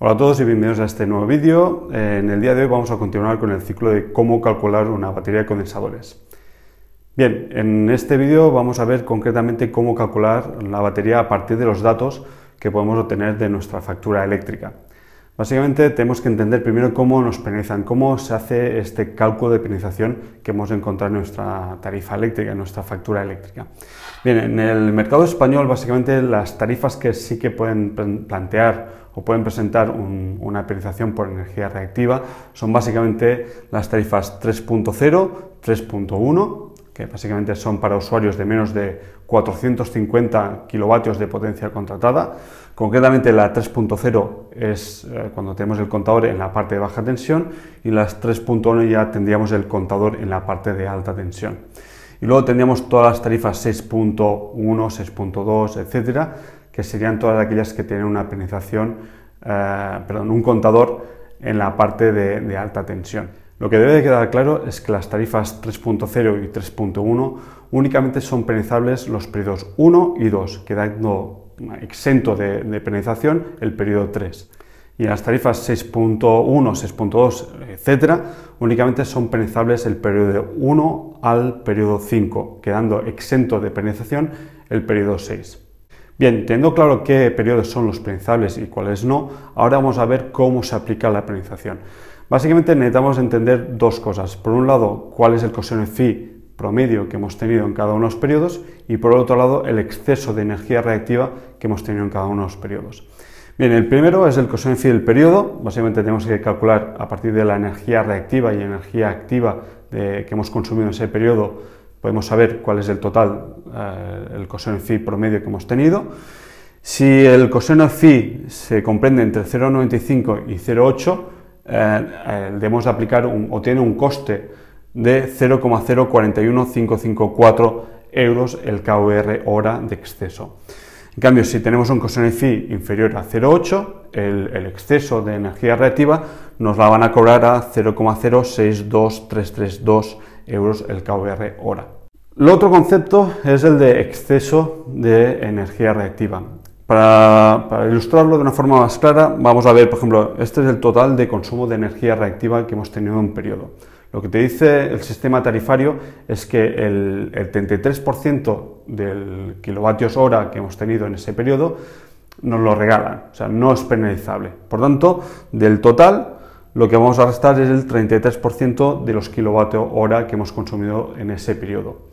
Hola a todos y bienvenidos a este nuevo vídeo. Eh, en el día de hoy vamos a continuar con el ciclo de cómo calcular una batería de condensadores. Bien, en este vídeo vamos a ver concretamente cómo calcular la batería a partir de los datos que podemos obtener de nuestra factura eléctrica. Básicamente tenemos que entender primero cómo nos penalizan, cómo se hace este cálculo de penalización que hemos encontrado en nuestra tarifa eléctrica, en nuestra factura eléctrica. Bien, en el mercado español básicamente las tarifas que sí que pueden plantear o pueden presentar una penalización por energía reactiva son básicamente las tarifas 3.0, 3.1 que básicamente son para usuarios de menos de 450 kilovatios de potencia contratada. Concretamente la 3.0 es eh, cuando tenemos el contador en la parte de baja tensión y las 3.1 ya tendríamos el contador en la parte de alta tensión. Y luego tendríamos todas las tarifas 6.1, 6.2, etcétera, que serían todas aquellas que tienen una penalización, eh, perdón, un contador en la parte de alta tensión. Lo que debe quedar claro es que las tarifas 3.0 y 3.1 únicamente son penalizables los periodos 1 y 2, quedando exento de, penalización el periodo 3. Y las tarifas 6.1, 6.2, etcétera, únicamente son penalizables el periodo 1 al periodo 5, quedando exento de penalización el periodo 6. Bien, teniendo claro qué periodos son los penalizables y cuáles no, ahora vamos a ver cómo se aplica la penalización. Básicamente necesitamos entender dos cosas. Por un lado, cuál es el coseno fi promedio que hemos tenido en cada uno de los periodos y por otro lado el exceso de energía reactiva que hemos tenido en cada uno de los periodos. Bien, el primero es el coseno fi del periodo. Básicamente tenemos que calcular a partir de la energía reactiva y energía activa que hemos consumido en ese periodo, podemos saber cuál es el total, eh, el coseno fi promedio que hemos tenido. Si el coseno fi se comprende entre 0,95 y 0,8, eh, eh, debemos aplicar un, o tiene un coste de 0,041,554 euros el KVR hora de exceso. En cambio, si tenemos un el fi inferior a 0,8, el, el, exceso de energía reactiva nos la van a cobrar a 0,062332 euros el KVR hora. El otro concepto es el de exceso de energía reactiva. Para, ilustrarlo de una forma más clara, vamos a ver, por ejemplo, este es el total de consumo de energía reactiva que hemos tenido en un periodo. Lo que te dice el sistema tarifario es que el, el 33% del kilovatios hora que hemos tenido en ese periodo nos lo regalan, o sea, no es penalizable. Por tanto, del total, lo que vamos a restar es el 33% de los kilovatios hora que hemos consumido en ese periodo.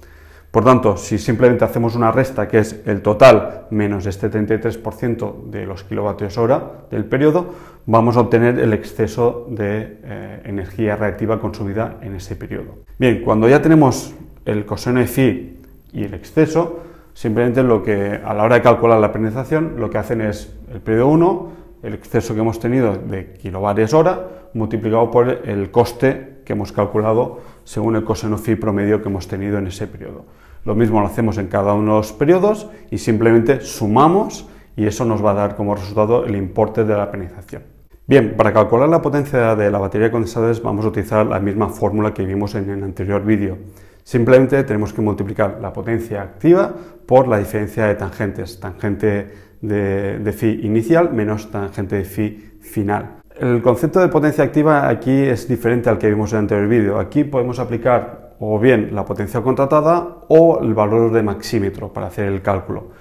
Por tanto, si simplemente hacemos una resta, que es el total menos este 33% de los kilovatios hora del periodo, vamos a obtener el exceso de eh, energía reactiva consumida en ese periodo. Bien, cuando ya tenemos el coseno de y el exceso, simplemente lo que a la hora de calcular la penalización, lo que hacen es el periodo 1 el exceso que hemos tenido de kilovatios hora multiplicado por el coste que hemos calculado según el coseno phi promedio que hemos tenido en ese periodo. Lo mismo lo hacemos en cada uno de los periodos y simplemente sumamos y eso nos va a dar como resultado el importe de la penalización. Bien, para calcular la potencia de la batería de condensadores vamos a utilizar la misma fórmula que vimos en el anterior vídeo. Simplemente tenemos que multiplicar la potencia activa por la diferencia de tangentes, tangente de, de phi inicial menos tangente de phi final. El concepto de potencia activa aquí es diferente al que vimos en el anterior vídeo. Aquí podemos aplicar o bien la potencia contratada o el valor de maxímetro para hacer el cálculo.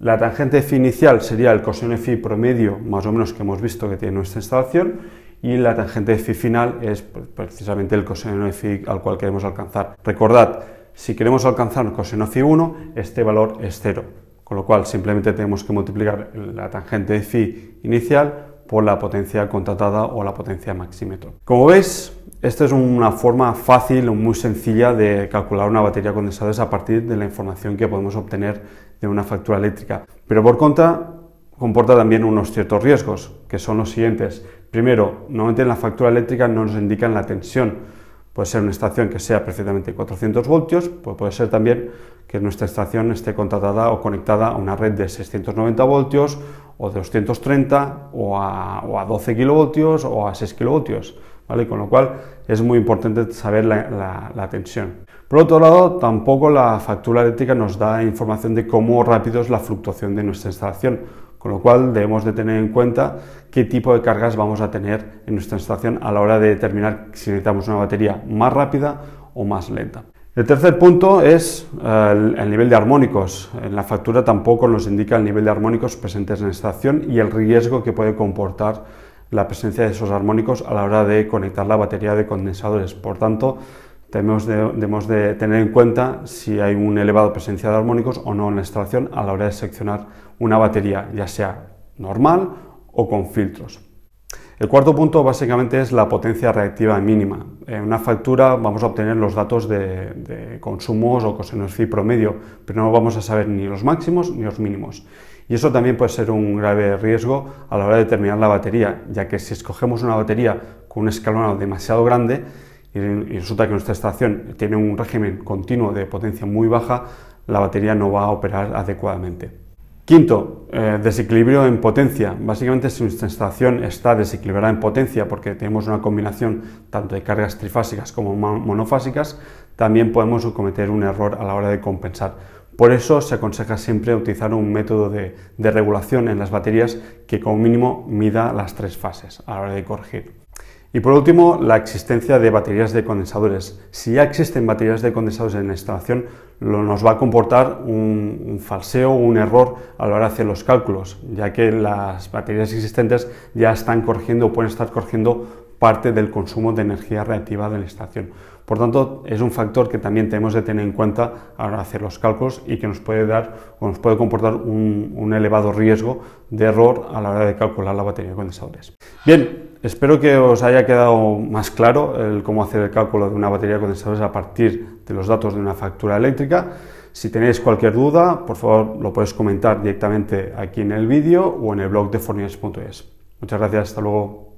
La tangente de phi inicial sería el coseno de phi promedio más o menos que hemos visto que tiene nuestra instalación y la tangente de phi final es precisamente el coseno de phi al cual queremos alcanzar. Recordad, si queremos alcanzar coseno phi 1, este valor es cero con lo cual simplemente tenemos que multiplicar la tangente de phi inicial por la potencia contratada o la potencia maxímetro. Como veis, esta es una forma fácil o muy sencilla de calcular una batería condensada a partir de la información que podemos obtener de una factura eléctrica. Pero por contra, comporta también unos ciertos riesgos, que son los siguientes. Primero, normalmente en la factura eléctrica no nos indican la tensión. Puede ser una estación que sea perfectamente 400 voltios, pues puede ser también que nuestra estación esté contratada o conectada a una red de 690 voltios o de 230 o a, 12 kilovoltios o a 6 kilovoltios. ¿vale? Con lo cual es muy importante saber la, la tensión. Por otro lado, tampoco la factura eléctrica nos da información de cómo rápido es la fluctuación de nuestra instalación con lo cual debemos de tener en cuenta qué tipo de cargas vamos a tener en nuestra estación a la hora de determinar si necesitamos una batería más rápida o más lenta. El tercer punto es eh, el nivel de armónicos. En la factura tampoco nos indica el nivel de armónicos presentes en la estación y el riesgo que puede comportar la presencia de esos armónicos a la hora de conectar la batería de condensadores. Por tanto, de, debemos de tener en cuenta si hay un elevado presencia de armónicos o no en la instalación a la hora de seleccionar una batería, ya sea normal o con filtros. El cuarto punto básicamente es la potencia reactiva mínima. En una factura vamos a obtener los datos de, consumos o coseno fi promedio, pero no vamos a saber ni los máximos ni los mínimos. Y eso también puede ser un grave riesgo a la hora de determinar la batería, ya que si escogemos una batería con un escalón demasiado grande, y resulta que nuestra estación tiene un régimen continuo de potencia muy baja, la batería no va a operar adecuadamente. Quinto, eh, desequilibrio en potencia. Básicamente si nuestra estación está desequilibrada en potencia porque tenemos una combinación tanto de cargas trifásicas como monofásicas, también podemos cometer un error a la hora de compensar. Por eso se aconseja siempre utilizar un método de, de regulación en las baterías que como mínimo mida las tres fases a la hora de corregir. Y por último, la existencia de baterías de condensadores. Si ya existen baterías de condensadores en la instalación, nos va a comportar un, falseo un error a la hora de hacer los cálculos, ya que las baterías existentes ya están corrigiendo o pueden estar corrigiendo parte del consumo de energía reactiva de la estación. Por tanto, es un factor que también tenemos que tener en cuenta a la hora de hacer los cálculos y que nos puede dar o nos puede comportar un, un elevado riesgo de error a la hora de calcular la batería de condensadores. Bien, Espero que os haya quedado más claro el cómo hacer el cálculo de una batería de condensadores a partir de los datos de una factura eléctrica. Si tenéis cualquier duda, por favor lo podéis comentar directamente aquí en el vídeo o en el blog de Fornix.es. Muchas gracias, hasta luego.